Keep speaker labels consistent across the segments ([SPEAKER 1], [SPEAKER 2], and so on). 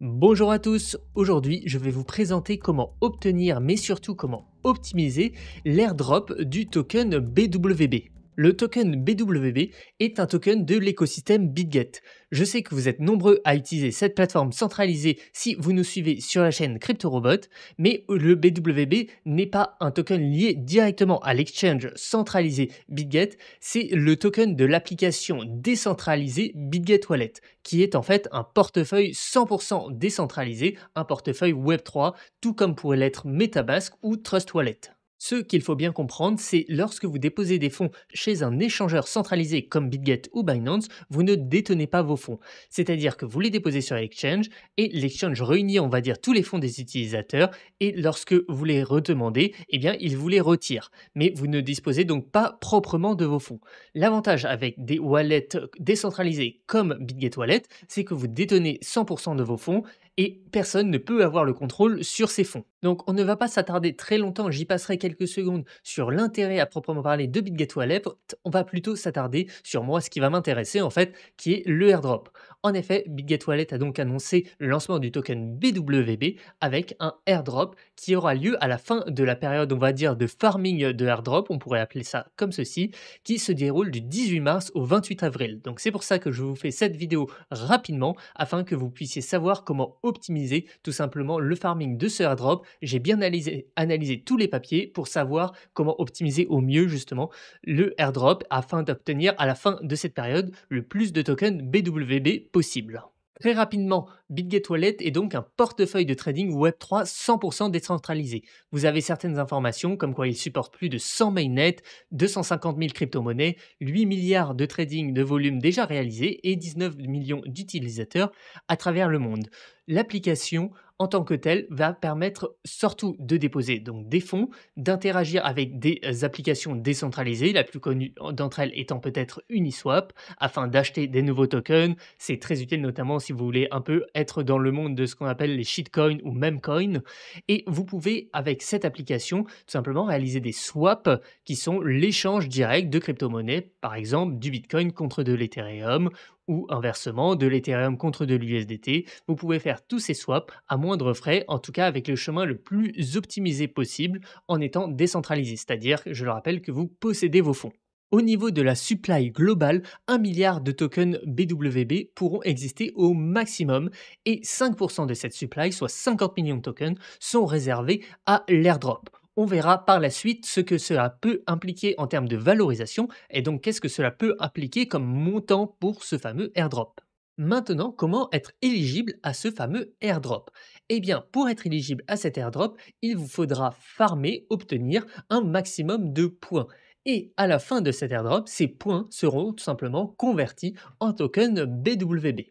[SPEAKER 1] Bonjour à tous, aujourd'hui je vais vous présenter comment obtenir mais surtout comment optimiser l'airdrop du token BWB. Le token BWB est un token de l'écosystème BitGet. Je sais que vous êtes nombreux à utiliser cette plateforme centralisée si vous nous suivez sur la chaîne CryptoRobot, mais le BWB n'est pas un token lié directement à l'exchange centralisé BitGet, c'est le token de l'application décentralisée BitGet Wallet, qui est en fait un portefeuille 100% décentralisé, un portefeuille Web3, tout comme pourrait l'être MetaMask ou Trust Wallet. Ce qu'il faut bien comprendre, c'est lorsque vous déposez des fonds chez un échangeur centralisé comme BitGet ou Binance, vous ne détenez pas vos fonds. C'est-à-dire que vous les déposez sur l'exchange et l'exchange réunit, on va dire, tous les fonds des utilisateurs et lorsque vous les redemandez, eh bien, il vous les retire. Mais vous ne disposez donc pas proprement de vos fonds. L'avantage avec des wallets euh, décentralisés comme BitGet Wallet, c'est que vous détenez 100% de vos fonds et personne ne peut avoir le contrôle sur ces fonds. Donc on ne va pas s'attarder très longtemps, j'y passerai quelques secondes sur l'intérêt à proprement parler de Wallet. on va plutôt s'attarder sur moi ce qui va m'intéresser en fait, qui est le airdrop. En effet, Bitget Wallet a donc annoncé le lancement du token BWB avec un airdrop qui aura lieu à la fin de la période, on va dire, de farming de airdrop, on pourrait appeler ça comme ceci, qui se déroule du 18 mars au 28 avril. Donc c'est pour ça que je vous fais cette vidéo rapidement afin que vous puissiez savoir comment optimiser tout simplement le farming de ce airdrop. J'ai bien analysé, analysé tous les papiers pour savoir comment optimiser au mieux justement le airdrop afin d'obtenir à la fin de cette période le plus de tokens BWB possible. Très rapidement, Wallet est donc un portefeuille de trading Web3 100% décentralisé. Vous avez certaines informations comme quoi il supporte plus de 100 mainnets, 250 000 crypto-monnaies, 8 milliards de trading de volume déjà réalisé et 19 millions d'utilisateurs à travers le monde. L'application en tant que telle va permettre surtout de déposer donc des fonds, d'interagir avec des applications décentralisées, la plus connue d'entre elles étant peut-être Uniswap, afin d'acheter des nouveaux tokens. C'est très utile notamment si vous voulez un peu être dans le monde de ce qu'on appelle les shitcoins ou coins. Et vous pouvez, avec cette application, tout simplement réaliser des swaps qui sont l'échange direct de crypto-monnaies, par exemple du Bitcoin contre de l'Ethereum ou inversement de l'Ethereum contre de l'USDT. Vous pouvez faire tous ces swaps à moindre frais, en tout cas avec le chemin le plus optimisé possible en étant décentralisé, c'est-à-dire, je le rappelle, que vous possédez vos fonds. Au niveau de la supply globale, 1 milliard de tokens BWB pourront exister au maximum et 5% de cette supply, soit 50 millions de tokens, sont réservés à l'airdrop. On verra par la suite ce que cela peut impliquer en termes de valorisation et donc qu'est-ce que cela peut impliquer comme montant pour ce fameux airdrop. Maintenant, comment être éligible à ce fameux airdrop Eh bien, pour être éligible à cet airdrop, il vous faudra farmer, obtenir un maximum de points. Et à la fin de cet airdrop, ces points seront tout simplement convertis en token BWB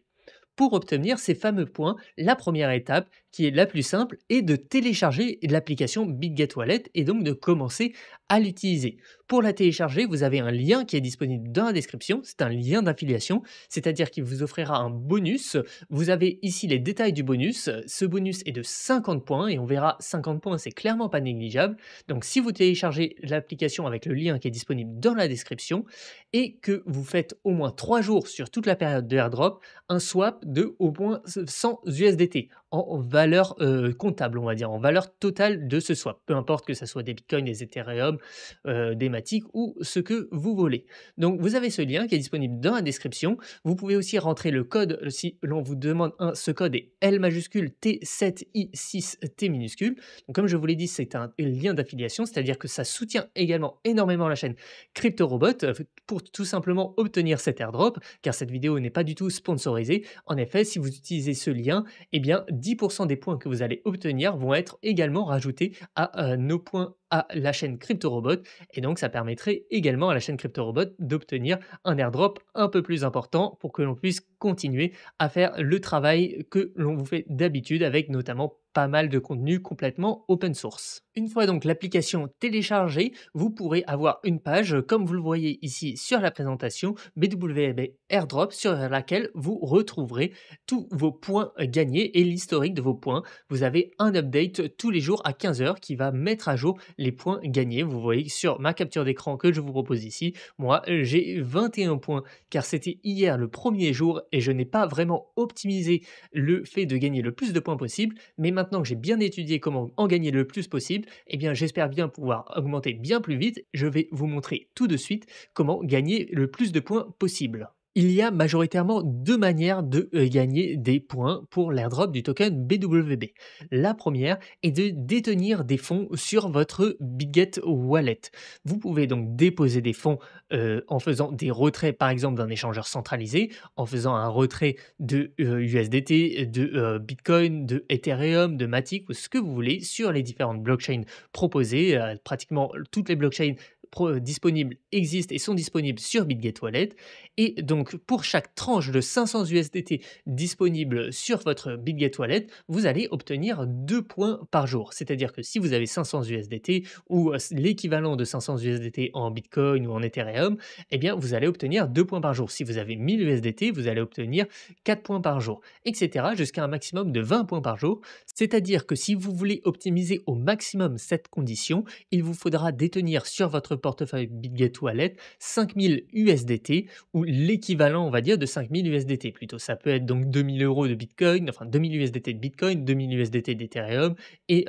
[SPEAKER 1] pour obtenir ces fameux points, la première étape, qui est la plus simple, est de télécharger l'application Gate Wallet et donc de commencer à l'utiliser. Pour la télécharger, vous avez un lien qui est disponible dans la description, c'est un lien d'affiliation, c'est-à-dire qu'il vous offrira un bonus. Vous avez ici les détails du bonus, ce bonus est de 50 points et on verra 50 points, c'est clairement pas négligeable. Donc si vous téléchargez l'application avec le lien qui est disponible dans la description et que vous faites au moins 3 jours sur toute la période de airdrop, un swap de au point 100 USDT en valeur euh, comptable, on va dire, en valeur totale de ce swap, peu importe que ce soit des bitcoins, des Ethereum, euh, des Matic ou ce que vous voulez. Donc vous avez ce lien qui est disponible dans la description. Vous pouvez aussi rentrer le code si l'on vous demande un. Ce code est L majuscule T7I6T minuscule. Donc comme je vous l'ai dit, c'est un lien d'affiliation, c'est-à-dire que ça soutient également énormément la chaîne CryptoRobot, euh, pour tout simplement obtenir cet airdrop, car cette vidéo n'est pas du tout sponsorisée. En effet, si vous utilisez ce lien, eh bien 10% des points que vous allez obtenir vont être également rajoutés à euh, nos points à la chaîne CryptoRobot et donc ça permettrait également à la chaîne CryptoRobot d'obtenir un airdrop un peu plus important pour que l'on puisse continuer à faire le travail que l'on vous fait d'habitude avec notamment pas mal de contenu complètement open source. Une fois donc l'application téléchargée, vous pourrez avoir une page, euh, comme vous le voyez ici sur la présentation, BWB AirDrop, sur laquelle vous retrouverez tous vos points euh, gagnés et l'historique de vos points. Vous avez un update tous les jours à 15h qui va mettre à jour les points gagnés. Vous voyez sur ma capture d'écran que je vous propose ici, moi euh, j'ai 21 points car c'était hier le premier jour et je n'ai pas vraiment optimisé le fait de gagner le plus de points possible. Mais maintenant que j'ai bien étudié comment en gagner le plus possible, et eh bien j'espère bien pouvoir augmenter bien plus vite. Je vais vous montrer tout de suite comment gagner le plus de points possible il y a majoritairement deux manières de euh, gagner des points pour l'airdrop du token BWB. La première est de détenir des fonds sur votre Bitget Wallet. Vous pouvez donc déposer des fonds euh, en faisant des retraits par exemple d'un échangeur centralisé, en faisant un retrait de USDT, euh, de Bitcoin, de Ethereum, de Matic ou ce que vous voulez sur les différentes blockchains proposées. pratiquement toutes les blockchains euh, disponibles existent et sont disponibles sur Bitget Wallet. Et donc, pour chaque tranche de 500 USDT disponible sur votre Bitget Wallet, vous allez obtenir 2 points par jour. C'est-à-dire que si vous avez 500 USDT ou euh, l'équivalent de 500 USDT en Bitcoin ou en Ethereum, eh bien, vous allez obtenir 2 points par jour. Si vous avez 1000 USDT, vous allez obtenir 4 points par jour, etc. jusqu'à un maximum de 20 points par jour. C'est-à-dire que si vous voulez optimiser au maximum cette condition, il vous faudra détenir sur votre portefeuille Bitget Wallet 5000 USDT ou l'équivalent, on va dire, de 5000 USDT plutôt. Ça peut être donc 2000 euros de Bitcoin, enfin 2000 USDT de Bitcoin, 2000 USDT d'Ethereum et 1000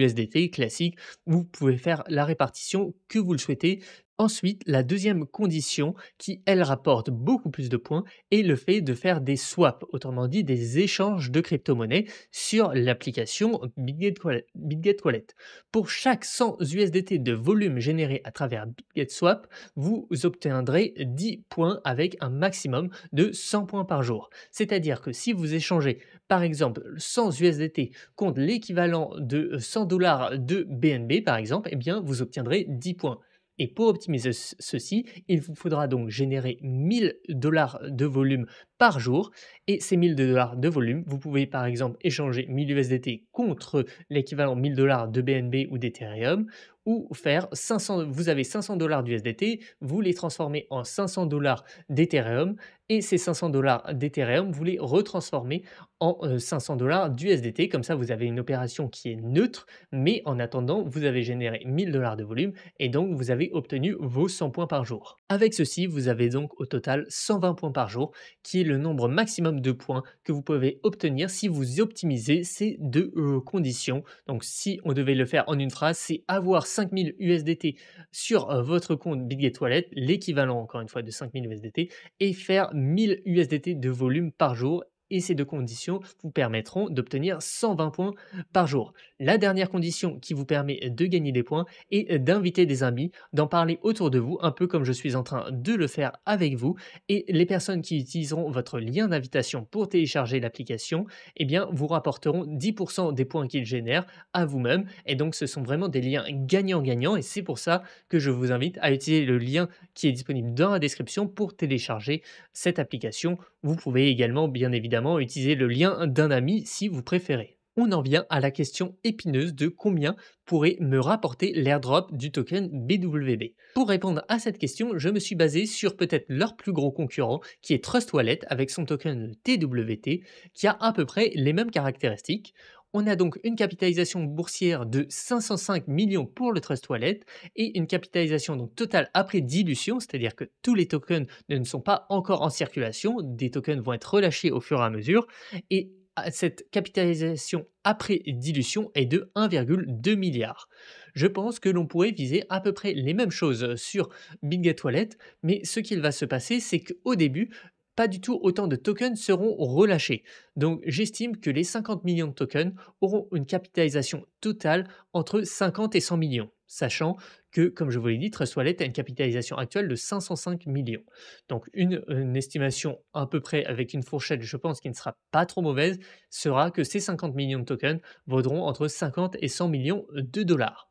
[SPEAKER 1] euh, USDT classique. Vous pouvez faire la répartition que vous le souhaitez Ensuite, la deuxième condition, qui elle rapporte beaucoup plus de points, est le fait de faire des swaps, autrement dit des échanges de crypto-monnaies sur l'application BitGet Wallet. Pour chaque 100 USDT de volume généré à travers BitGet Swap, vous obtiendrez 10 points avec un maximum de 100 points par jour. C'est-à-dire que si vous échangez par exemple 100 USDT contre l'équivalent de 100 dollars de BNB par exemple, eh bien vous obtiendrez 10 points. Et pour optimiser ceci, il vous faudra donc générer 1000 dollars de volume par jour. Et ces 1000 dollars de volume, vous pouvez par exemple échanger 1000 USDT contre l'équivalent 1000 dollars de BNB ou d'Ethereum, ou faire 500, vous avez 500 dollars d'USDT, vous les transformez en 500 dollars d'Ethereum, et ces 500 dollars d'Ethereum, vous les retransformez en 500 euh, dollars d'USDT. Comme ça, vous avez une opération qui est neutre, mais en attendant, vous avez généré 1000 dollars de volume, et donc vous avez obtenu vos 100 points par jour. Avec ceci, vous avez donc au total 120 points par jour, qui est le nombre maximum de points que vous pouvez obtenir si vous optimisez ces deux euh, conditions. Donc si on devait le faire en une phrase, c'est avoir 5000 USDT sur euh, votre compte Toilette, l'équivalent encore une fois de 5000 USDT, et faire 1000 USDT de volume par jour et ces deux conditions vous permettront d'obtenir 120 points par jour. La dernière condition qui vous permet de gagner des points est d'inviter des amis, d'en parler autour de vous, un peu comme je suis en train de le faire avec vous, et les personnes qui utiliseront votre lien d'invitation pour télécharger l'application, eh bien vous rapporteront 10% des points qu'ils génèrent à vous-même, et donc ce sont vraiment des liens gagnant-gagnant, et c'est pour ça que je vous invite à utiliser le lien qui est disponible dans la description pour télécharger cette application. Vous pouvez également bien évidemment utiliser le lien d'un ami si vous préférez. On en vient à la question épineuse de combien pourrait me rapporter l'airdrop du token BWB. Pour répondre à cette question, je me suis basé sur peut-être leur plus gros concurrent qui est Trust Wallet avec son token TWT qui a à peu près les mêmes caractéristiques. On a donc une capitalisation boursière de 505 millions pour le Trust Toilette et une capitalisation donc totale après dilution, c'est-à-dire que tous les tokens ne sont pas encore en circulation, des tokens vont être relâchés au fur et à mesure et cette capitalisation après dilution est de 1,2 milliard. Je pense que l'on pourrait viser à peu près les mêmes choses sur Binget Toilette, mais ce qu'il va se passer, c'est qu'au début, pas du tout autant de tokens seront relâchés. Donc j'estime que les 50 millions de tokens auront une capitalisation totale entre 50 et 100 millions, sachant que, comme je vous l'ai dit, TrustWallet Wallet a une capitalisation actuelle de 505 millions. Donc une, une, estimation à peu près avec une fourchette, je pense, qui ne sera pas trop mauvaise, sera que ces 50 millions de tokens vaudront entre 50 et 100 millions de dollars.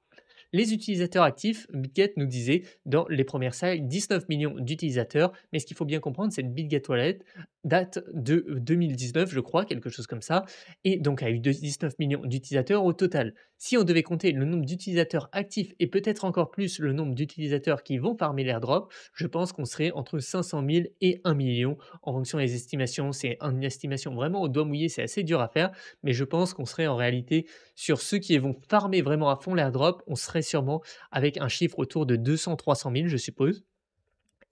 [SPEAKER 1] Les utilisateurs actifs, Bitget nous disait dans les premières salles 19 millions d'utilisateurs, mais ce qu'il faut bien comprendre, c'est que Bitget Wallet date de 2019, je crois, quelque chose comme ça, et donc a eu 19 millions d'utilisateurs au total. Si on devait compter le nombre d'utilisateurs actifs et peut-être encore plus le nombre d'utilisateurs qui vont farmer l'airdrop, je pense qu'on serait entre 500 000 et 1 million. En fonction des estimations, c'est une estimation vraiment au doigt mouillé, c'est assez dur à faire, mais je pense qu'on serait en réalité sur ceux qui vont farmer vraiment à fond l'airdrop, on serait sûrement avec un chiffre autour de 200-300 000, je suppose.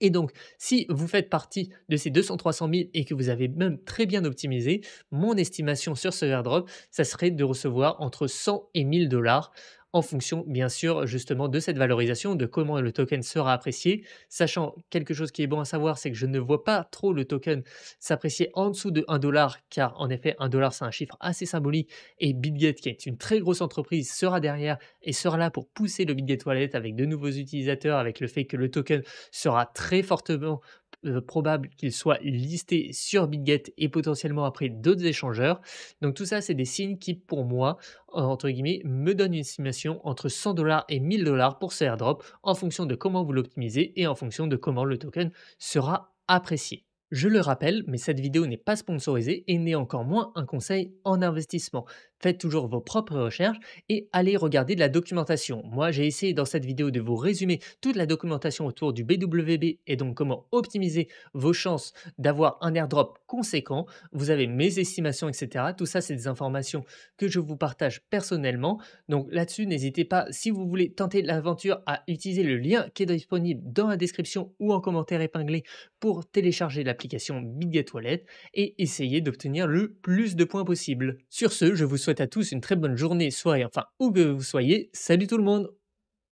[SPEAKER 1] Et donc, si vous faites partie de ces 200-300 000 et que vous avez même très bien optimisé, mon estimation sur ce airdrop, ça serait de recevoir entre 100 et 1000 dollars en fonction bien sûr justement de cette valorisation, de comment le token sera apprécié, sachant quelque chose qui est bon à savoir, c'est que je ne vois pas trop le token s'apprécier en dessous de 1 dollar, car en effet 1 dollar c'est un chiffre assez symbolique, et BitGet qui est une très grosse entreprise sera derrière et sera là pour pousser le BitGet Wallet avec de nouveaux utilisateurs, avec le fait que le token sera très fortement euh, probable qu'il soit listé sur BitGet et potentiellement après d'autres échangeurs. Donc tout ça, c'est des signes qui, pour moi, entre guillemets, me donnent une estimation entre 100 dollars et 1000 dollars pour ce airdrop en fonction de comment vous l'optimisez et en fonction de comment le token sera apprécié. Je le rappelle, mais cette vidéo n'est pas sponsorisée et n'est encore moins un conseil en investissement faites toujours vos propres recherches et allez regarder de la documentation. Moi, j'ai essayé dans cette vidéo de vous résumer toute la documentation autour du BWB et donc comment optimiser vos chances d'avoir un airdrop conséquent. Vous avez mes estimations, etc. Tout ça, c'est des informations que je vous partage personnellement. Donc là-dessus, n'hésitez pas, si vous voulez tenter l'aventure, à utiliser le lien qui est disponible dans la description ou en commentaire épinglé pour télécharger l'application Biget Toilette et essayer d'obtenir le plus de points possible. Sur ce, je vous souhaite à tous une très bonne journée, soirée, enfin où que vous soyez. Salut tout le monde